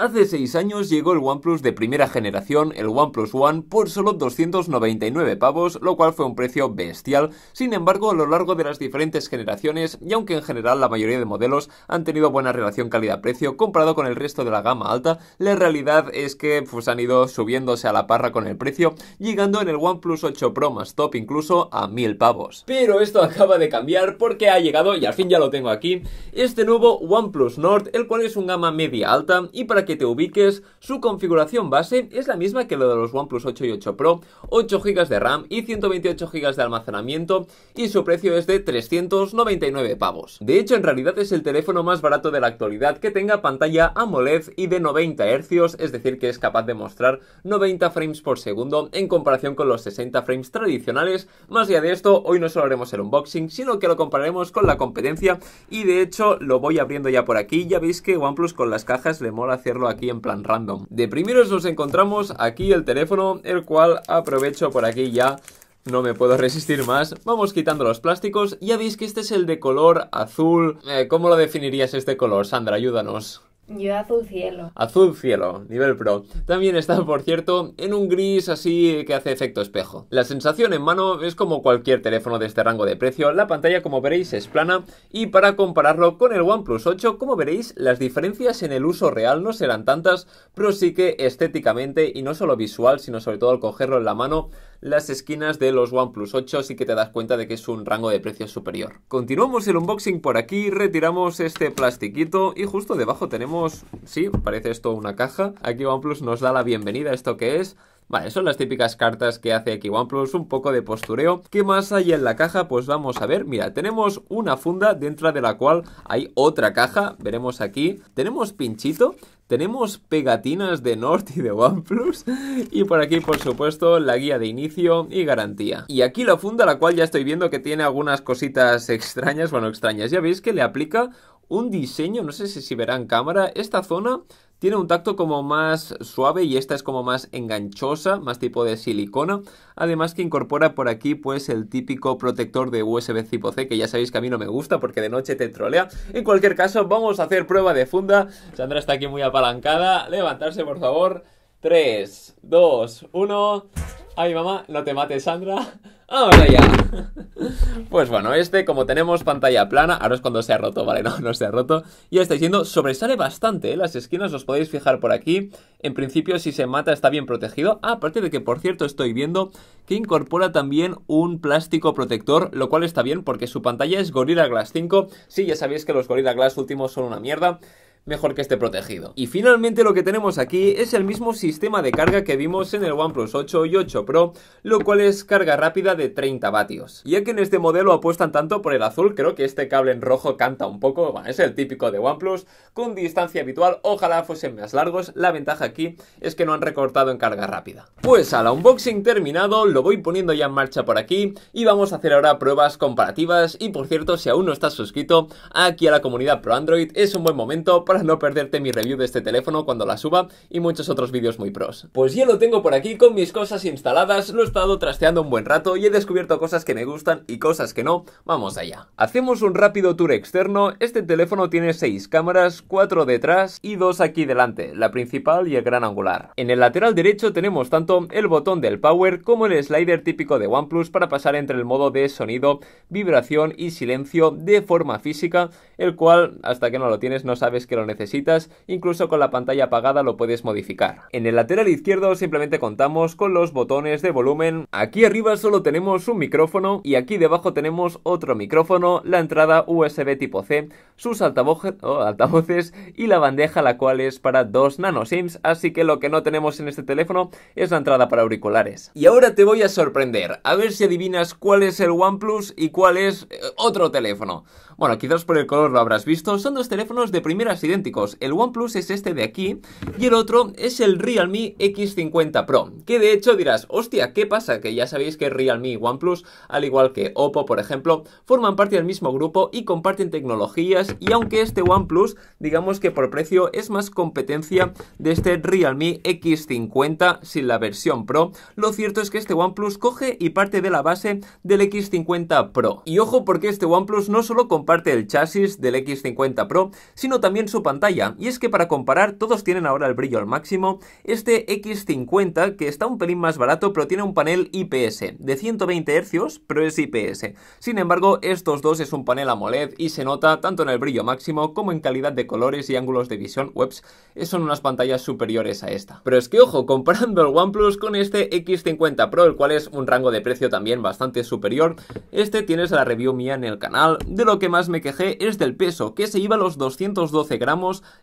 Hace 6 años llegó el OnePlus de primera generación, el OnePlus One, por solo 299 pavos, lo cual fue un precio bestial. Sin embargo, a lo largo de las diferentes generaciones, y aunque en general la mayoría de modelos han tenido buena relación calidad-precio comparado con el resto de la gama alta, la realidad es que pues, han ido subiéndose a la parra con el precio, llegando en el OnePlus 8 Pro más top incluso a 1000 pavos. Pero esto acaba de cambiar porque ha llegado, y al fin ya lo tengo aquí, este nuevo OnePlus Nord, el cual es un gama media alta, y para que te ubiques, su configuración base es la misma que la de los OnePlus 8 y 8 Pro, 8 GB de RAM y 128 GB de almacenamiento y su precio es de 399 pavos. De hecho, en realidad es el teléfono más barato de la actualidad que tenga pantalla AMOLED y de 90 Hz, es decir, que es capaz de mostrar 90 frames por segundo en comparación con los 60 frames tradicionales. Más allá de esto, hoy no solo haremos el unboxing, sino que lo compararemos con la competencia y de hecho lo voy abriendo ya por aquí. Ya veis que OnePlus con las cajas le mola hacer aquí en plan random. De primeros nos encontramos aquí el teléfono, el cual aprovecho por aquí ya no me puedo resistir más. Vamos quitando los plásticos. Ya veis que este es el de color azul. Eh, ¿Cómo lo definirías este color? Sandra, ayúdanos. Yo azul cielo. Azul cielo, nivel pro. También está, por cierto, en un gris así que hace efecto espejo. La sensación en mano es como cualquier teléfono de este rango de precio. La pantalla, como veréis, es plana y para compararlo con el OnePlus 8, como veréis, las diferencias en el uso real no serán tantas, pero sí que estéticamente y no solo visual, sino sobre todo al cogerlo en la mano, las esquinas de los OnePlus 8, así que te das cuenta de que es un rango de precio superior. Continuamos el unboxing por aquí, retiramos este plastiquito y justo debajo tenemos, sí, parece esto una caja. Aquí OnePlus nos da la bienvenida esto que es Vale, son las típicas cartas que hace aquí OnePlus, un poco de postureo. ¿Qué más hay en la caja? Pues vamos a ver, mira, tenemos una funda dentro de la cual hay otra caja, veremos aquí. Tenemos pinchito, tenemos pegatinas de Nord y de OnePlus y por aquí por supuesto la guía de inicio y garantía. Y aquí la funda la cual ya estoy viendo que tiene algunas cositas extrañas, bueno extrañas, ya veis que le aplica un diseño, no sé si si verá en cámara, esta zona tiene un tacto como más suave y esta es como más enganchosa, más tipo de silicona. Además que incorpora por aquí pues el típico protector de USB tipo C que ya sabéis que a mí no me gusta porque de noche te trolea. En cualquier caso vamos a hacer prueba de funda. Sandra está aquí muy apalancada. Levantarse por favor. 3, 2, 1. Ay mamá, no te mates Sandra. Ahora ya. Pues bueno, este como tenemos pantalla plana, ahora es cuando se ha roto, ¿vale? No, no se ha roto. Ya estáis viendo, sobresale bastante, ¿eh? Las esquinas os podéis fijar por aquí. En principio, si se mata está bien protegido. Ah, aparte de que, por cierto, estoy viendo que incorpora también un plástico protector, lo cual está bien porque su pantalla es Gorilla Glass 5. Sí, ya sabéis que los Gorilla Glass últimos son una mierda mejor que esté protegido. Y finalmente lo que tenemos aquí es el mismo sistema de carga que vimos en el OnePlus 8 y 8 Pro, lo cual es carga rápida de 30 vatios. Ya que en este modelo apuestan tanto por el azul, creo que este cable en rojo canta un poco, es el típico de OnePlus, con distancia habitual, ojalá fuesen más largos, la ventaja aquí es que no han recortado en carga rápida. Pues al unboxing terminado, lo voy poniendo ya en marcha por aquí y vamos a hacer ahora pruebas comparativas y por cierto, si aún no estás suscrito aquí a la comunidad Pro Android, es un buen momento para no perderte mi review de este teléfono cuando la suba y muchos otros vídeos muy pros. Pues ya lo tengo por aquí con mis cosas instaladas, lo he estado trasteando un buen rato y he descubierto cosas que me gustan y cosas que no, vamos allá. Hacemos un rápido tour externo, este teléfono tiene 6 cámaras, 4 detrás y 2 aquí delante, la principal y el gran angular. En el lateral derecho tenemos tanto el botón del power como el slider típico de OnePlus para pasar entre el modo de sonido, vibración y silencio de forma física, el cual hasta que no lo tienes no sabes que lo necesitas, incluso con la pantalla apagada lo puedes modificar. En el lateral izquierdo simplemente contamos con los botones de volumen. Aquí arriba solo tenemos un micrófono y aquí debajo tenemos otro micrófono, la entrada USB tipo C, sus oh, altavoces, y la bandeja la cual es para dos nano sims, así que lo que no tenemos en este teléfono es la entrada para auriculares. Y ahora te voy a sorprender, a ver si adivinas cuál es el OnePlus y cuál es eh, otro teléfono. Bueno, quizás por el color lo habrás visto, son dos teléfonos de primera serie idénticos. El OnePlus es este de aquí y el otro es el Realme X50 Pro, que de hecho dirás, hostia, ¿qué pasa? Que ya sabéis que Realme y OnePlus, al igual que Oppo, por ejemplo, forman parte del mismo grupo y comparten tecnologías y aunque este OnePlus, digamos que por precio es más competencia de este Realme X50 sin la versión Pro, lo cierto es que este OnePlus coge y parte de la base del X50 Pro. Y ojo porque este OnePlus no solo comparte el chasis del X50 Pro, sino también su pantalla, y es que para comparar todos tienen ahora el brillo al máximo, este X50 que está un pelín más barato pero tiene un panel IPS de 120 Hz pero es IPS, sin embargo estos dos es un panel AMOLED y se nota tanto en el brillo máximo como en calidad de colores y ángulos de visión webs, son unas pantallas superiores a esta. Pero es que ojo, comparando el OnePlus con este X50 Pro, el cual es un rango de precio también bastante superior, este tienes la review mía en el canal, de lo que más me quejé es del peso, que se iba a los 212 gramos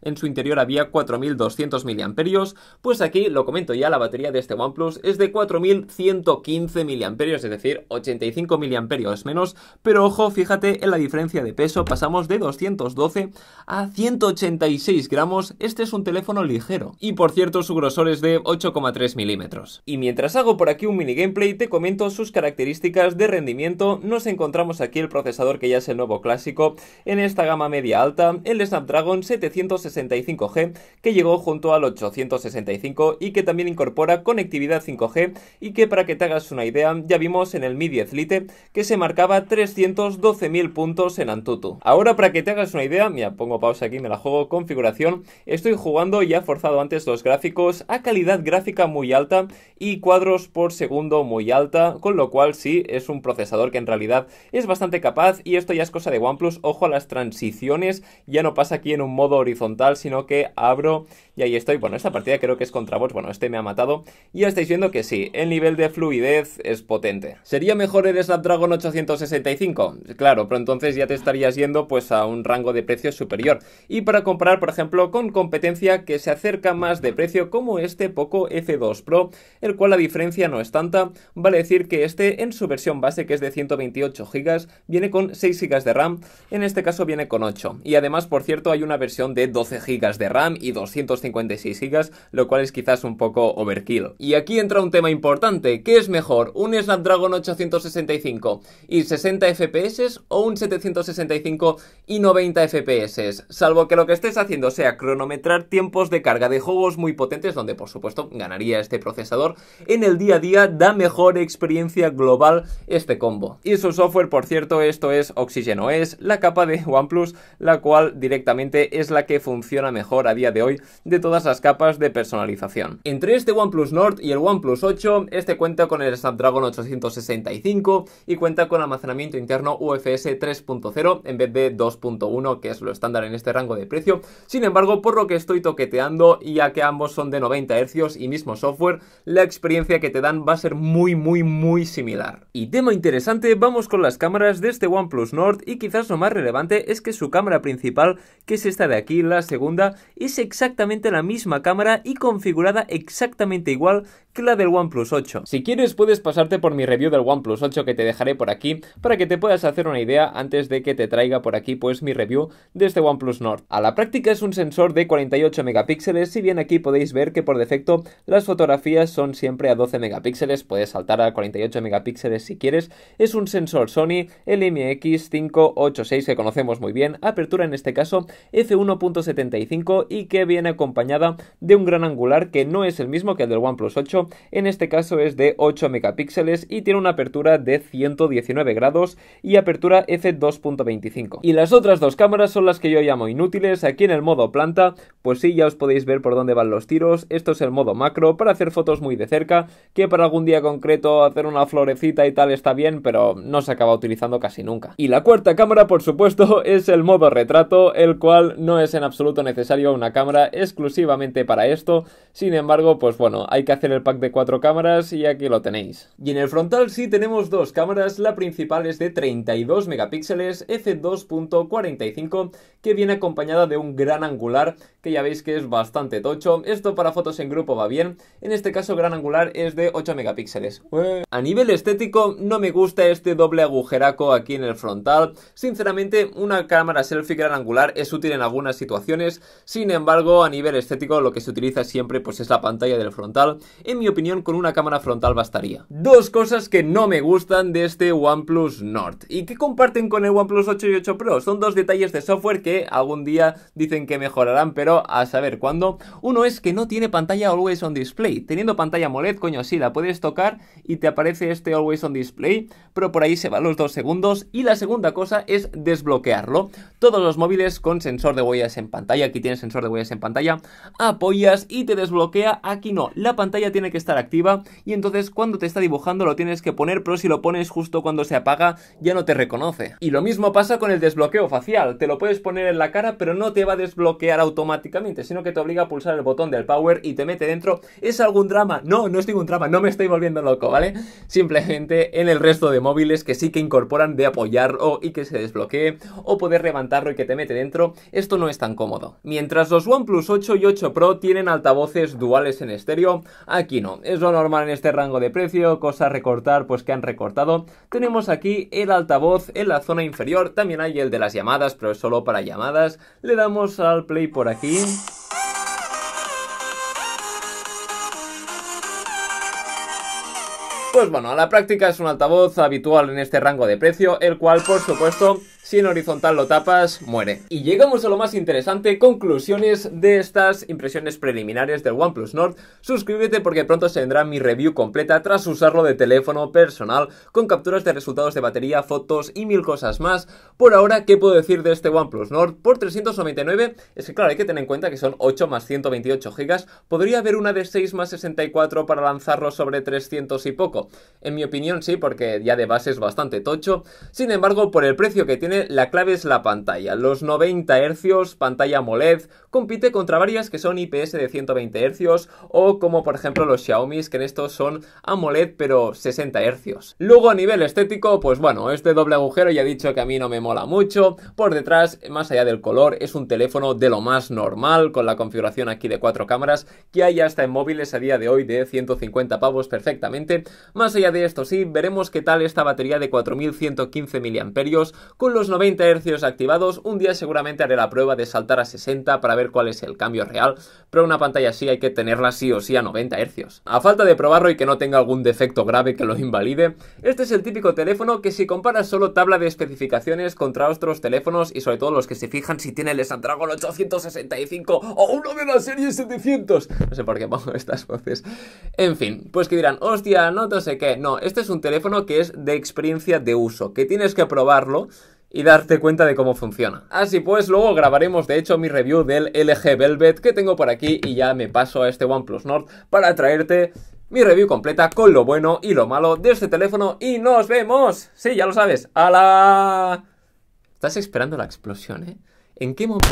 en su interior había 4200 mAh, pues aquí, lo comento ya, la batería de este OnePlus es de 4115 miliamperios es decir, 85 miliamperios menos, pero ojo, fíjate en la diferencia de peso, pasamos de 212 a 186 gramos, este es un teléfono ligero, y por cierto su grosor es de 8,3 milímetros. Y mientras hago por aquí un mini gameplay, te comento sus características de rendimiento, nos encontramos aquí el procesador que ya es el nuevo clásico, en esta gama media alta, el Snapdragon se 765G que llegó junto al 865 y que también incorpora conectividad 5G y que para que te hagas una idea ya vimos en el Mi 10 Lite que se marcaba 312.000 puntos en Antutu. Ahora para que te hagas una idea, me pongo pausa aquí, me la juego, configuración, estoy jugando ya ha forzado antes los gráficos a calidad gráfica muy alta y cuadros por segundo muy alta, con lo cual sí, es un procesador que en realidad es bastante capaz y esto ya es cosa de OnePlus, ojo a las transiciones, ya no pasa aquí en un modo horizontal, sino que abro y ahí estoy. Bueno, esta partida creo que es contra vos bueno, este me ha matado. Y ya estáis viendo que sí, el nivel de fluidez es potente. ¿Sería mejor el Snapdragon 865? Claro, pero entonces ya te estarías yendo pues a un rango de precio superior. Y para comparar, por ejemplo, con competencia que se acerca más de precio como este Poco F2 Pro, el cual la diferencia no es tanta, vale decir que este en su versión base, que es de 128 GB, viene con 6 GB de RAM, en este caso viene con 8. Y además, por cierto, hay una versión de 12 GB de RAM y 256 GB, lo cual es quizás un poco overkill. Y aquí entra un tema importante, ¿qué es mejor, un Snapdragon 865 y 60 FPS o un 765 y 90 FPS? Salvo que lo que estés haciendo sea cronometrar tiempos de carga de juegos muy potentes, donde por supuesto ganaría este procesador, en el día a día da mejor experiencia global este combo. Y su software, por cierto, esto es OxygenOS, la capa de OnePlus, la cual directamente es la que funciona mejor a día de hoy de todas las capas de personalización. Entre este OnePlus Nord y el OnePlus 8, este cuenta con el Snapdragon 865 y cuenta con almacenamiento interno UFS 3.0 en vez de 2.1 que es lo estándar en este rango de precio. Sin embargo, por lo que estoy toqueteando y ya que ambos son de 90 Hz y mismo software, la experiencia que te dan va a ser muy muy muy similar. Y tema interesante, vamos con las cámaras de este OnePlus Nord y quizás lo más relevante es que su cámara principal que es esta de aquí, la segunda, es exactamente la misma cámara y configurada exactamente igual la del OnePlus 8. Si quieres puedes pasarte por mi review del OnePlus 8 que te dejaré por aquí para que te puedas hacer una idea antes de que te traiga por aquí pues mi review de este OnePlus Nord. A la práctica es un sensor de 48 megapíxeles si bien aquí podéis ver que por defecto las fotografías son siempre a 12 megapíxeles, puedes saltar a 48 megapíxeles si quieres. Es un sensor Sony el MX586 que conocemos muy bien, apertura en este caso f1.75 y que viene acompañada de un gran angular que no es el mismo que el del OnePlus 8 en este caso es de 8 megapíxeles y tiene una apertura de 119 grados y apertura f2.25. Y las otras dos cámaras son las que yo llamo inútiles, aquí en el modo planta, pues sí, ya os podéis ver por dónde van los tiros, esto es el modo macro para hacer fotos muy de cerca, que para algún día concreto hacer una florecita y tal está bien, pero no se acaba utilizando casi nunca. Y la cuarta cámara, por supuesto, es el modo retrato, el cual no es en absoluto necesario una cámara exclusivamente para esto, sin embargo, pues bueno, hay que hacer el paquete de cuatro cámaras y aquí lo tenéis. Y en el frontal sí tenemos dos cámaras, la principal es de 32 megapíxeles f2.45 que viene acompañada de un gran angular que ya veis que es bastante tocho. Esto para fotos en grupo va bien. En este caso gran angular es de 8 megapíxeles. A nivel estético no me gusta este doble agujeraco aquí en el frontal. Sinceramente una cámara selfie gran angular es útil en algunas situaciones. Sin embargo a nivel estético lo que se utiliza siempre pues es la pantalla del frontal. En mi opinión con una cámara frontal bastaría. Dos cosas que no me gustan de este OnePlus Nord y que comparten con el OnePlus 8 y 8 Pro. Son dos detalles de software que algún día dicen que mejorarán, pero a saber cuándo. Uno es que no tiene pantalla Always on Display. Teniendo pantalla AMOLED, coño, sí, la puedes tocar y te aparece este Always on Display, pero por ahí se van los dos segundos. Y la segunda cosa es desbloquearlo. Todos los móviles con sensor de huellas en pantalla, aquí tienes sensor de huellas en pantalla, apoyas y te desbloquea. Aquí no, la pantalla tiene que estar activa y entonces cuando te está dibujando lo tienes que poner, pero si lo pones justo cuando se apaga ya no te reconoce. Y lo mismo pasa con el desbloqueo facial, te lo puedes poner en la cara, pero no te va a desbloquear automáticamente, sino que te obliga a pulsar el botón del power y te mete dentro. ¿Es algún drama? No, no es ningún drama, no me estoy volviendo loco, ¿vale? Simplemente en el resto de móviles que sí que incorporan de apoyarlo y que se desbloquee o poder levantarlo y que te mete dentro, esto no es tan cómodo. Mientras los OnePlus 8 y 8 Pro tienen altavoces duales en estéreo, aquí no. Es lo normal en este rango de precio, cosa recortar pues que han recortado. Tenemos aquí el altavoz en la zona inferior, también hay el de las llamadas, pero es solo para allá le damos al play por aquí. Pues bueno, a la práctica es un altavoz habitual en este rango de precio, el cual por supuesto si en horizontal lo tapas, muere. Y llegamos a lo más interesante, conclusiones de estas impresiones preliminares del OnePlus Nord. Suscríbete porque pronto se vendrá mi review completa tras usarlo de teléfono personal con capturas de resultados de batería, fotos y mil cosas más. Por ahora, ¿qué puedo decir de este OnePlus Nord? Por 399, es que claro, hay que tener en cuenta que son 8 más 128 GB. Podría haber una de 6 más 64 para lanzarlo sobre 300 y poco. En mi opinión sí, porque ya de base es bastante tocho. Sin embargo, por el precio que tiene la clave es la pantalla. Los 90 Hz, pantalla AMOLED, compite contra varias que son IPS de 120 Hz o como por ejemplo los Xiaomi que en estos son AMOLED pero 60 Hz. Luego a nivel estético, pues bueno, este doble agujero ya he dicho que a mí no me mola mucho. Por detrás, más allá del color, es un teléfono de lo más normal con la configuración aquí de cuatro cámaras que hay hasta en móviles a día de hoy de 150 pavos perfectamente. Más allá de esto sí, veremos qué tal esta batería de 4115 mAh con los 90 hercios activados, un día seguramente haré la prueba de saltar a 60 para ver cuál es el cambio real, pero una pantalla así hay que tenerla sí o sí a 90 hercios A falta de probarlo y que no tenga algún defecto grave que lo invalide, este es el típico teléfono que si comparas solo tabla de especificaciones contra otros teléfonos y sobre todo los que se fijan si tiene el Snapdragon 865 o uno de la serie 700, no sé por qué pongo estas voces. En fin, pues que dirán, hostia, no, no sé qué, no, este es un teléfono que es de experiencia de uso, que tienes que probarlo y darte cuenta de cómo funciona. Así pues, luego grabaremos de hecho mi review del LG Velvet que tengo por aquí y ya me paso a este OnePlus Nord para traerte mi review completa con lo bueno y lo malo de este teléfono y nos vemos. Sí, ya lo sabes. A Estás esperando la explosión, ¿eh? ¿En qué momento?